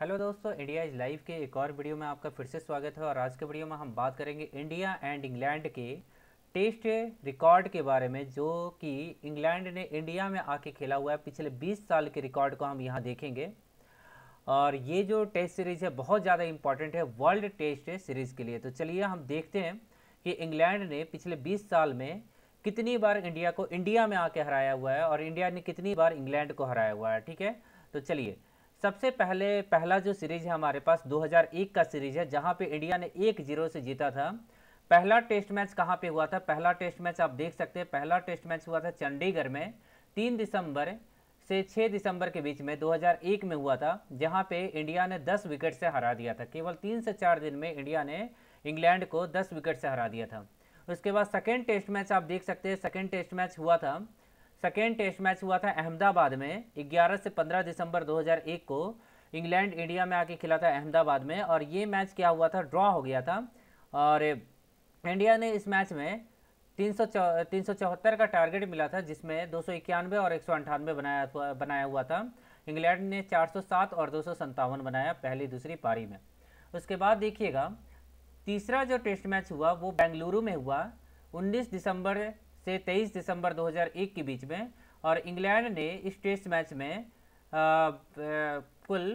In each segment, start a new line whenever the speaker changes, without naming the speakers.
hello दोस्तों India is live के एक और वीडियो में आपका फिर से स्वागत है और आज के वीडियो में हम बात करेंगे इंडिया एंड इंग्लैंड के टेस्ट रिकॉर्ड के बारे में जो कि इंग्लैंड ने इंडिया में आके खेला हुआ है पिछले 20 साल के रिकॉर्ड को हम यहाँ देखेंगे और ये जो टेस्ट सीरीज़ है बहुत ज़्यादा इंपॉर्टेंट है वर्ल्ड टेस्ट सीरीज़ के लिए तो चलिए हम देखते हैं कि इंग्लैंड ने पिछले बीस साल में कितनी बार इंडिया को इंडिया में आके हराया हुआ है और इंडिया ने कितनी बार इंग्लैंड को हराया हुआ है ठीक है तो चलिए सबसे पहले पहला जो सीरीज है हमारे पास 2001 का सीरीज है जहां पे इंडिया ने एक जीरो से जीता था पहला टेस्ट मैच कहां पे हुआ था पहला टेस्ट मैच आप देख सकते हैं पहला टेस्ट मैच हुआ था चंडीगढ़ में तीन दिसंबर से छः दिसंबर के बीच में 2001 में हुआ था जहां पे इंडिया ने 10 विकेट से हरा दिया था केवल तीन से चार दिन में इंडिया ने इंग्लैंड को 10 विकेट से हरा दिया था उसके बाद सेकेंड टेस्ट मैच आप देख सकते हैं सेकेंड टेस्ट मैच हुआ था सेकेंड टेस्ट मैच हुआ था अहमदाबाद में 11 से 15 दिसंबर 2001 को इंग्लैंड इंडिया में आके खिला था अहमदाबाद में और ये मैच क्या हुआ था ड्रॉ हो गया था और इंडिया ने इस मैच में तीन सौ का टारगेट मिला था जिसमें दो और एक बनाया बनाया हुआ था इंग्लैंड ने 407 और दो बनाया पहली दूसरी पारी में उसके बाद देखिएगा तीसरा जो टेस्ट मैच हुआ वो बेंगलुरु में हुआ 19 दिसंबर से 23 दिसंबर 2001 के बीच में और इंग्लैंड ने इस टेस्ट मैच में आ, आ, कुल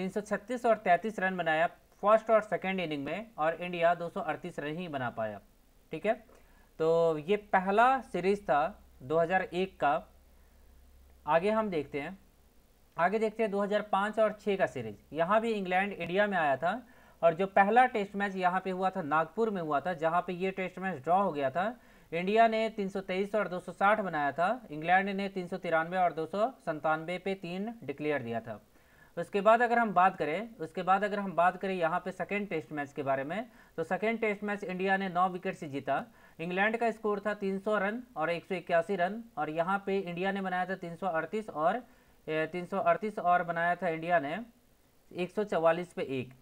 336 और 33 रन बनाया फर्स्ट और सेकेंड इनिंग में और इंडिया 238 रन ही बना पाया ठीक है तो ये पहला सीरीज था 2001 का आगे हम देखते हैं आगे देखते हैं 2005 और 6 का सीरीज यहाँ भी इंग्लैंड इंडिया में आया था और जो पहला टेस्ट मैच यहाँ पे हुआ था नागपुर में हुआ था जहाँ पे ये टेस्ट मैच ड्रॉ हो गया था इंडिया ने 323 और 260 बनाया था इंग्लैंड ने तीन और दो सौ पे तीन डिक्लेयर दिया था उसके बाद अगर हम बात करें उसके बाद अगर हम बात करें यहाँ पे सेकेंड टेस्ट मैच के बारे में तो सेकेंड टेस्ट मैच इंडिया ने नौ विकेट से जीता इंग्लैंड का स्कोर था 300 रन और एक रन और यहाँ पे इंडिया ने बनाया था तीन और तीन और बनाया था इंडिया ने एक पे एक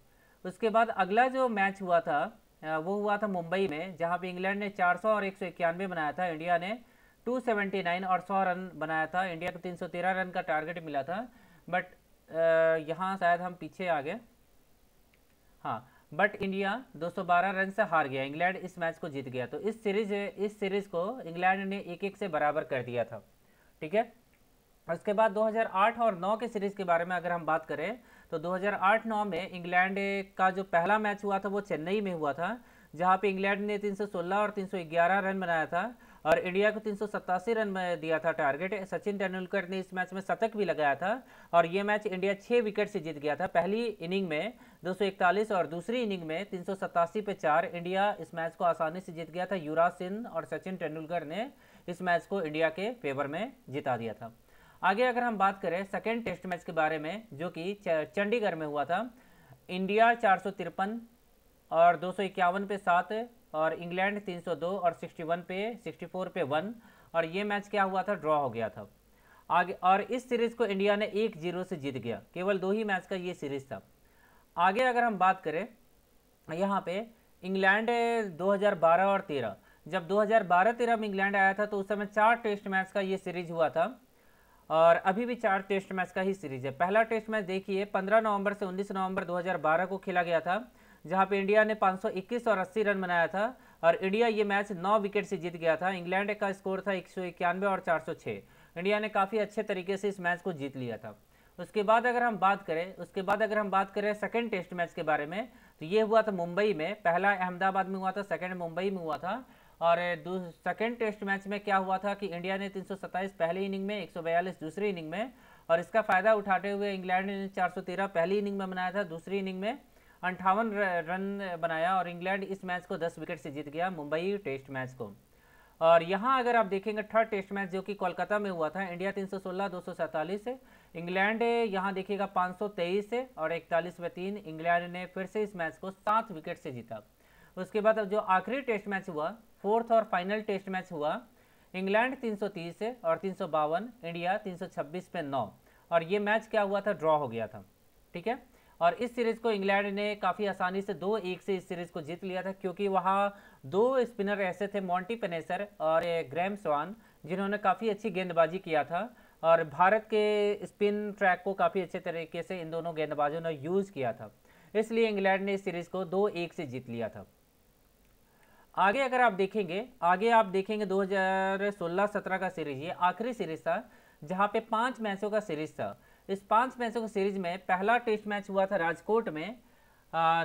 उसके बाद अगला जो मैच हुआ था वो हुआ था मुंबई में जहाँ पे इंग्लैंड ने 400 और एक बनाया था इंडिया ने 279 और 100 रन बनाया था इंडिया को 313 रन का टारगेट मिला था बट यहाँ शायद हम पीछे आ गए हाँ बट इंडिया 212 रन से हार गया इंग्लैंड इस मैच को जीत गया तो इस सीरीज इस सीरीज को इंग्लैंड ने एक एक से बराबर कर दिया था ठीक है उसके बाद 2008 और 9 के सीरीज के बारे में अगर हम बात करें तो 2008-9 में इंग्लैंड का जो पहला मैच हुआ था वो चेन्नई में हुआ था जहाँ पे इंग्लैंड ने 316 और 311 रन बनाया था और इंडिया को तीन रन में दिया था टारगेट सचिन तेंदुलकर ने इस मैच में शतक भी लगाया था और ये मैच इंडिया छः विकेट से जीत गया था पहली इनिंग में 241 और दूसरी इनिंग में तीन पे चार इंडिया इस मैच को आसानी से जीत गया था युवराज सिंह और सचिन तेंदुलकर ने इस मैच को इंडिया के फेवर में जिता दिया था आगे अगर हम बात करें सेकेंड टेस्ट मैच के बारे में जो कि चंडीगढ़ में हुआ था इंडिया चार और दो पे सात और इंग्लैंड 302 और 61 पे 64 पे वन और ये मैच क्या हुआ था ड्रॉ हो गया था आगे और इस सीरीज़ को इंडिया ने एक जीरो से जीत गया केवल दो ही मैच का ये सीरीज़ था आगे अगर हम बात करें यहाँ पे इंग्लैंड 2012 और 13 जब 2012-13 में इंग्लैंड आया था तो उस समय चार टेस्ट मैच का ये सीरीज हुआ था और अभी भी चार टेस्ट मैच का ही सीरीज है पहला टेस्ट मैच देखिए 15 नवंबर से 19 नवंबर 2012 को खेला गया था जहां पे इंडिया ने 521 और 80 रन बनाया था और इंडिया ये मैच 9 विकेट से जीत गया था इंग्लैंड का स्कोर था एक और 406 इंडिया ने काफ़ी अच्छे तरीके से इस मैच को जीत लिया था उसके बाद अगर हम बात करें उसके बाद अगर हम बात करें सेकेंड टेस्ट मैच के बारे में तो ये हुआ था मुंबई में पहला अहमदाबाद में हुआ था सेकेंड मुंबई में हुआ था और सेकेंड टेस्ट मैच में क्या हुआ था कि इंडिया ने तीन पहली इनिंग में एक दूसरी इनिंग में और इसका फ़ायदा उठाते हुए इंग्लैंड ने 413 पहली इनिंग में बनाया था दूसरी इनिंग में अंठावन रन बनाया और इंग्लैंड इस मैच को 10 विकेट से जीत गया मुंबई टेस्ट मैच को और यहाँ अगर आप देखेंगे थर्ड टेस्ट मैच जो कि कोलकाता में हुआ था इंडिया 316 सौ से इंग्लैंड यहाँ देखिएगा पाँच सौ और इकतालीस में तीन इंग्लैंड ने फिर से इस मैच को सात विकेट से जीता उसके बाद जो आखिरी टेस्ट मैच हुआ फोर्थ और फाइनल टेस्ट मैच हुआ इंग्लैंड 330 और तीन इंडिया 326 पे नौ और ये मैच क्या हुआ था ड्रॉ हो गया था ठीक है और इस सीरीज़ को इंग्लैंड ने काफ़ी आसानी से दो एक से इस सीरीज़ को जीत लिया था क्योंकि वहाँ दो स्पिनर ऐसे थे मॉन्टी पेनेसर और ग्रैम स्वान जिन्होंने काफ़ी अच्छी गेंदबाजी किया था और भारत के स्पिन ट्रैक को काफ़ी अच्छे तरीके से इन दोनों गेंदबाजों ने यूज़ किया था इसलिए इंग्लैंड ने इस सीरीज़ को दो एक से जीत लिया था आगे अगर आप देखेंगे आगे आप देखेंगे 2016-17 का सीरीज ये आखिरी सीरीज था जहाँ पे पांच मैचों का सीरीज था इस पांच मैचों के सीरीज में पहला टेस्ट मैच हुआ था राजकोट में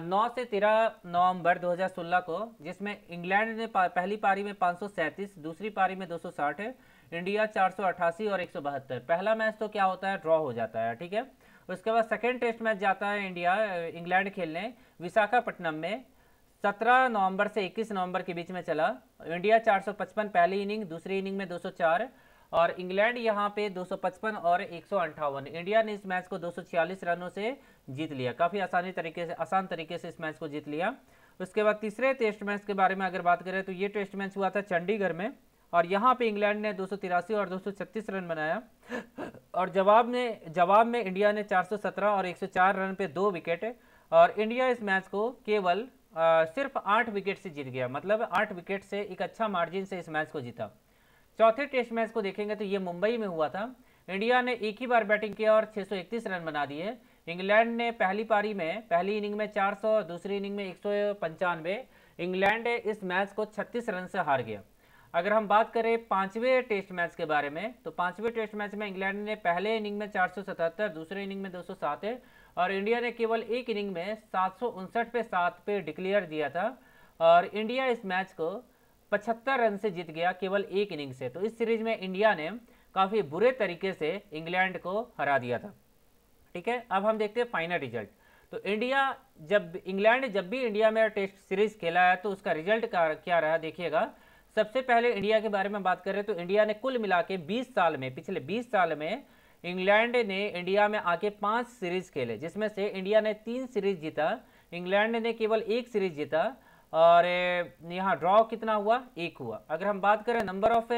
नौ से तेरह नवंबर 2016 को जिसमें इंग्लैंड ने पा, पहली पारी में पाँच दूसरी पारी में 260 इंडिया 488 और एक पहला मैच तो क्या होता है ड्रॉ हो जाता है ठीक है उसके बाद सेकेंड टेस्ट मैच जाता है इंडिया इंग्लैंड खेलने विशाखापट्टनम में सत्रह नवंबर से इक्कीस नवंबर के बीच में चला इंडिया चार सौ पचपन पहली इनिंग दूसरी इनिंग में दो सौ चार और इंग्लैंड यहाँ पे दो सौ पचपन और एक सौ अंठावन इंडिया ने इस मैच को दो सौ छियालीस रनों से जीत लिया काफ़ी आसानी तरीके से आसान तरीके से इस मैच को जीत लिया उसके बाद तीसरे टेस्ट मैच के बारे में अगर बात करें तो ये टेस्ट मैच हुआ था चंडीगढ़ में और यहाँ पे इंग्लैंड ने दो और छत्तीस रन बनाया और जवाब में जवाब में इंडिया ने 417 और 104 रन पे दो विकेट और इंडिया इस मैच को केवल सिर्फ आठ विकेट से जीत गया मतलब आठ विकेट से एक अच्छा मार्जिन से इस मैच को जीता चौथे टेस्ट मैच को देखेंगे तो ये मुंबई में हुआ था इंडिया ने एक ही बार बैटिंग किया और 631 रन बना दिए इंग्लैंड ने पहली पारी में पहली इनिंग में 400 और दूसरी इनिंग में एक इंग्लैंड इस मैच को 36 रन से हार गया अगर हम बात करें पांचवें टेस्ट मैच के बारे में तो पांचवें टेस्ट मैच में इंग्लैंड ने पहले इनिंग में 477 दूसरे इनिंग में 207 और इंडिया ने केवल एक इनिंग में सात पे सात पे डिक्लेयर दिया था और इंडिया इस मैच को पचहत्तर रन से जीत गया केवल एक इनिंग से तो इस सीरीज में इंडिया ने काफ़ी बुरे तरीके से इंग्लैंड को हरा दिया था ठीक है अब हम देखते हैं फाइनल रिजल्ट तो इंडिया जब इंग्लैंड जब भी इंडिया में टेस्ट सीरीज खेला है तो उसका रिजल्ट क्या रहा देखिएगा सबसे पहले इंडिया के बारे में बात करें तो इंडिया ने कुल मिला के बीस साल में पिछले बीस साल में इंग्लैंड ने इंडिया में आके पांच सीरीज खेले जिसमें से इंडिया ने तीन सीरीज जीता इंग्लैंड ने केवल एक सीरीज जीता और यहाँ ड्रॉ कितना हुआ एक हुआ अगर हम बात करें number of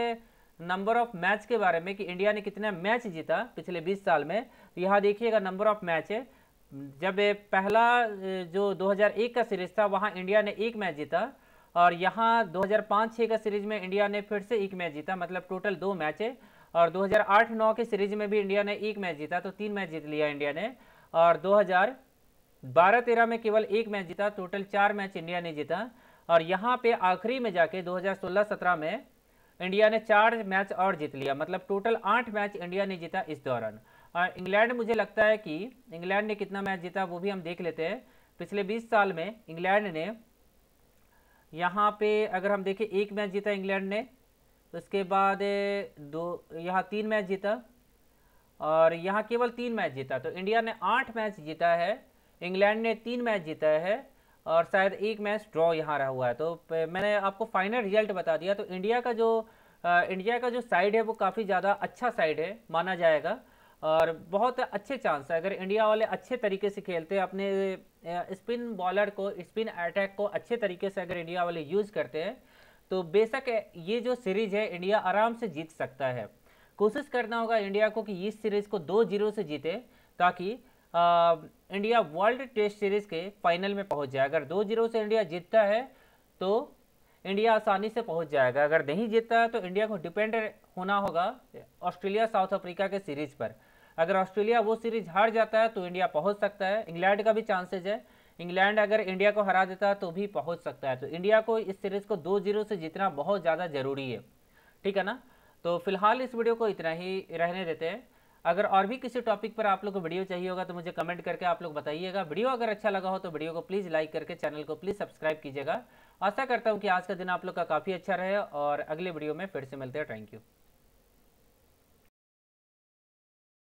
number of match के बारे में कि इंडिया ने कितना मैच जीता पिछले 20 साल में तो यहाँ देखिएगा नंबर ऑफ मैच है जब पहला जो 2001 का सीरीज था वहाँ इंडिया ने एक मैच जीता और यहाँ 2005-6 का सीरीज में इंडिया ने फिर से एक मैच जीता मतलब टोटल दो मैच है और 2008-9 के सीरीज में भी इंडिया ने एक मैच जीता तो तीन मैच जीत लिया इंडिया ने और 2012-13 में केवल एक मैच जीता टोटल चार मैच इंडिया ने जीता और यहाँ पे आखिरी में जाके 2016-17 में इंडिया ने चार मैच और जीत लिया मतलब टोटल आठ मैच इंडिया ने जीता इस दौरान और इंग्लैंड मुझे लगता है कि इंग्लैंड ने कितना मैच जीता वो भी हम देख लेते हैं पिछले बीस साल में इंग्लैंड ने यहाँ पे अगर हम देखें एक मैच जीता इंग्लैंड ने उसके बाद दो यहाँ तीन मैच जीता और यहाँ केवल तीन मैच जीता तो इंडिया ने आठ मैच जीता है इंग्लैंड ने तीन मैच जीता है और शायद एक मैच ड्रॉ यहाँ रहा हुआ है तो मैंने आपको फाइनल रिजल्ट बता दिया तो इंडिया का जो इंडिया का जो साइड है वो काफ़ी ज़्यादा अच्छा साइड है माना जाएगा और बहुत अच्छे चांस है अगर इंडिया वाले अच्छे तरीके से खेलते हैं अपने स्पिन बॉलर को स्पिन अटैक को अच्छे तरीके से अगर इंडिया वाले यूज़ करते हैं तो बेशक ये जो सीरीज है इंडिया आराम से जीत सकता है कोशिश करना होगा इंडिया को कि इस सीरीज को दो जीरो से जीते ताकि आ, इंडिया वर्ल्ड टेस्ट सीरीज के फाइनल में पहुंच जाए अगर दो जीरो से इंडिया जीतता है तो इंडिया आसानी से पहुंच जाएगा अगर नहीं जीतता है तो इंडिया को डिपेंड होना होगा ऑस्ट्रेलिया साउथ अफ्रीका के सीरीज पर अगर ऑस्ट्रेलिया वो सीरीज हार जाता है तो इंडिया पहुंच सकता है इंग्लैंड का भी चांसेज है इंग्लैंड अगर इंडिया को हरा देता तो भी पहुंच सकता है तो इंडिया को इस सीरीज को दो जीरो से जीतना बहुत ज़्यादा ज़रूरी है ठीक है ना तो फिलहाल इस वीडियो को इतना ही रहने देते हैं अगर और भी किसी टॉपिक पर आप लोग को वीडियो चाहिए होगा तो मुझे कमेंट करके आप लोग बताइएगा वीडियो अगर अच्छा लगा हो तो वीडियो को प्लीज़ लाइक करके चैनल को प्लीज़ सब्सक्राइब कीजिएगा आशा करता हूँ कि आज का दिन आप लोग का काफ़ी अच्छा रहे और अगले वीडियो में फिर से मिलते हैं थैंक यू